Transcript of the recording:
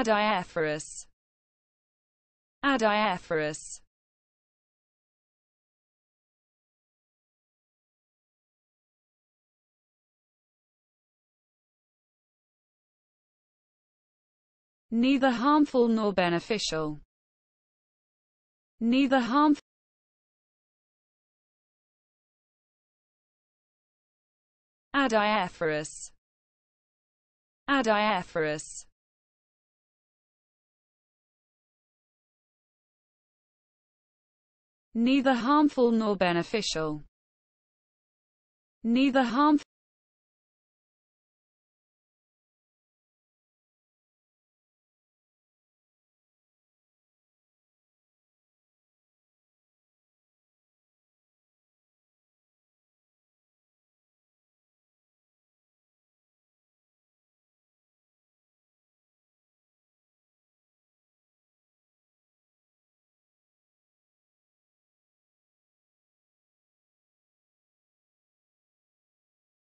Adiaphorous. Adiaphorous. Neither harmful nor beneficial. Neither harmful Adiaphorous. Adiaphorous. neither harmful nor beneficial, neither harmful